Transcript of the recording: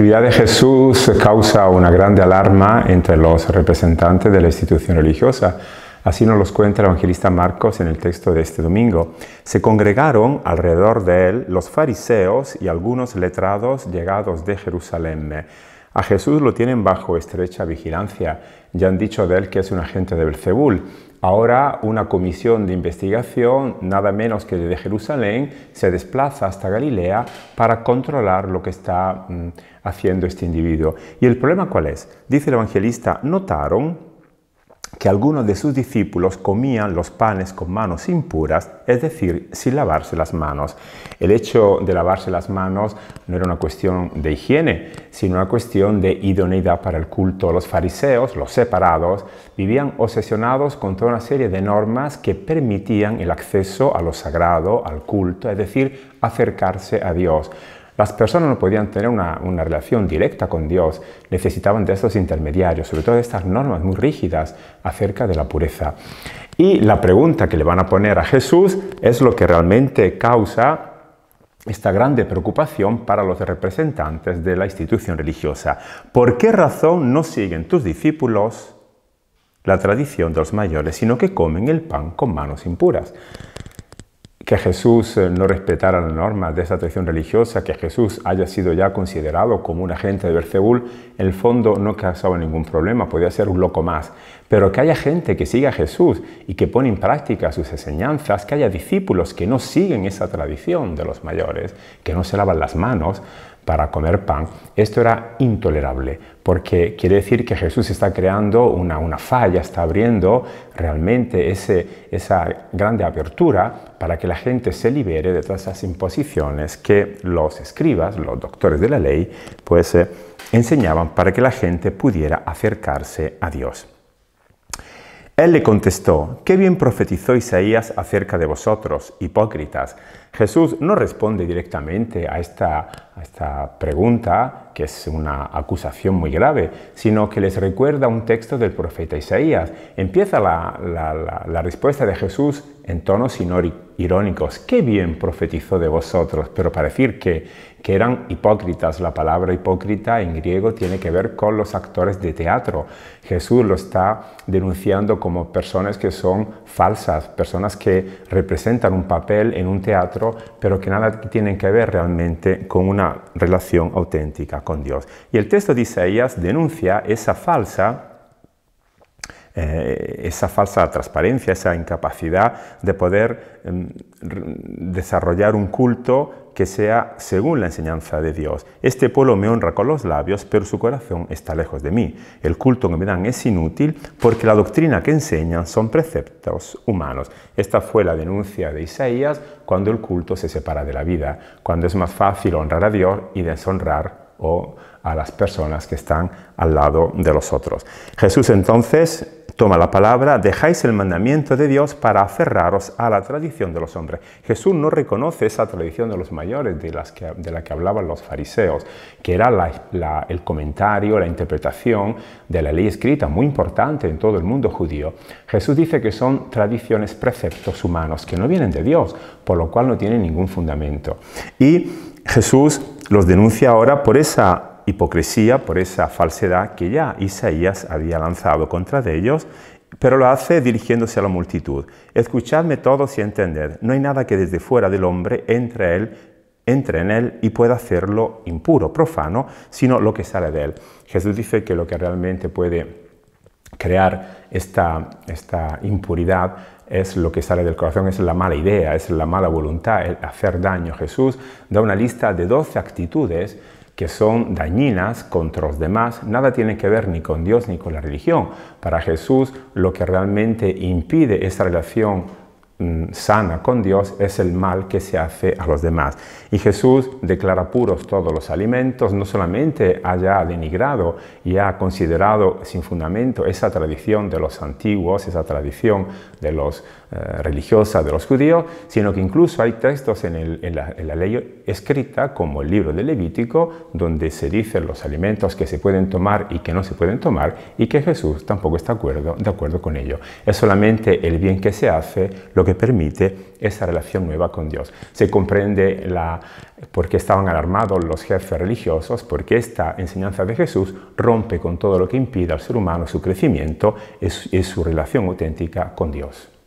actividad de Jesús causa una grande alarma entre los representantes de la institución religiosa. Así nos los cuenta el evangelista Marcos en el texto de este domingo. Se congregaron alrededor de él los fariseos y algunos letrados llegados de Jerusalén a Jesús lo tienen bajo estrecha vigilancia. Ya han dicho de él que es un agente de Belcebú. Ahora una comisión de investigación, nada menos que de Jerusalén, se desplaza hasta Galilea para controlar lo que está mm, haciendo este individuo. ¿Y el problema cuál es? Dice el evangelista, notaron que algunos de sus discípulos comían los panes con manos impuras, es decir, sin lavarse las manos. El hecho de lavarse las manos no era una cuestión de higiene, sino una cuestión de idoneidad para el culto. Los fariseos, los separados, vivían obsesionados con toda una serie de normas que permitían el acceso a lo sagrado, al culto, es decir, acercarse a Dios. Las personas no podían tener una, relación directa con Dios, necesitaban de estos intermediarios, sobre todo de estas normas muy rígidas acerca de la pureza. Y la pregunta que le van a poner a Jesús es lo que realmente causa esta grande preocupación para los representantes de la institución religiosa. ¿Por qué razón no siguen tus discípulos la tradición de los mayores, sino que comen el pan con manos impuras? que Jesús eh, no respetara las normas de esa tradición religiosa, que Jesús haya sido ya considerado como un agente de Berceúl, en el fondo no causaba ningún problema, podía ser un loco más. Pero que haya gente que siga a Jesús y que pone en práctica sus enseñanzas, que haya discípulos que no siguen esa tradición de los mayores, que no se lavan las manos, para comer pan, esto era intolerable, porque quiere decir que Jesús está creando una, falla, está abriendo realmente esa grande apertura para que la gente se libere de todas esas imposiciones que los escribas, los doctores de la ley, pues eh, enseñaban para que la gente pudiera acercarse a Dios. Él le contestó, Qué bien profetizó Isaías acerca de vosotros, hipócritas. Jesús no responde directamente a esta, pregunta, que es una acusación muy grave, sino que les recuerda un texto del profeta Isaías. Empieza la respuesta de Jesús en tono sinórico irónicos. Qué bien profetizó de vosotros, pero para decir que, que eran hipócritas, la palabra hipócrita en griego tiene que ver con los actores de teatro. Jesús lo está denunciando como personas que son falsas, personas que representan un papel en un teatro, pero que nada tienen que ver realmente con una relación auténtica con Dios. Y el texto de Isaías denuncia esa falsa eh, esa falsa transparencia, esa incapacidad de poder em, desarrollar un culto que sea según la enseñanza de Dios. Este pueblo me honra con los labios, pero su corazón está lejos de mí. El culto que me dan es inútil porque la doctrina que enseñan son preceptos humanos. Esta fue la denuncia de Isaías cuando el culto se separa de la vida, cuando es más fácil honrar a Dios y deshonrar o a las personas que están al lado de los otros. Jesús entonces Toma la palabra, dejáis el mandamiento de Dios para aferraros a la tradición de los hombres. Jesús no reconoce esa tradición de los mayores de, la que hablaban los fariseos, que era el comentario, la interpretación de la ley escrita, muy importante en todo el mundo judío. Jesús dice que son tradiciones, preceptos humanos, que no vienen de Dios, por lo cual no tienen ningún fundamento. Y Jesús los denuncia ahora por esa hipocresía, por esa falsedad que ya Isaías había lanzado contra de ellos, pero lo hace dirigiéndose a la multitud. Escuchadme todos y entended, no hay nada que desde fuera del hombre entre él entre en él y pueda hacerlo impuro, profano, sino lo que sale de él. Jesús dice que lo que realmente puede crear esta, esta impuridad es lo que sale del corazón, es la mala idea, es la mala voluntad, el hacer daño. Jesús da una lista de 12 actitudes que son dañinas contra los demás, nada tiene que ver ni con Dios ni con la religión. Para Jesús lo que realmente impide esta relación Mm, sana con Dios es el mal que se hace a los demás. Y Jesús declara puros todos los alimentos, no solamente haya denigrado y ha considerado sin fundamento esa tradición de los antiguos, esa tradición de los eh, religiosos de los judíos, sino que incluso hay textos en, la, ley escrita, como el libro de Levítico, donde se dicen los alimentos que se pueden tomar y que no se pueden tomar, y que Jesús tampoco está acuerdo, de acuerdo con ello. Es solamente el bien que se hace lo que permite esa relación nueva con Dios. Se comprende la, por qué estaban alarmados los jefes religiosos, porque esta enseñanza de Jesús rompe con todo lo que impide al ser humano su crecimiento y su relación auténtica con Dios.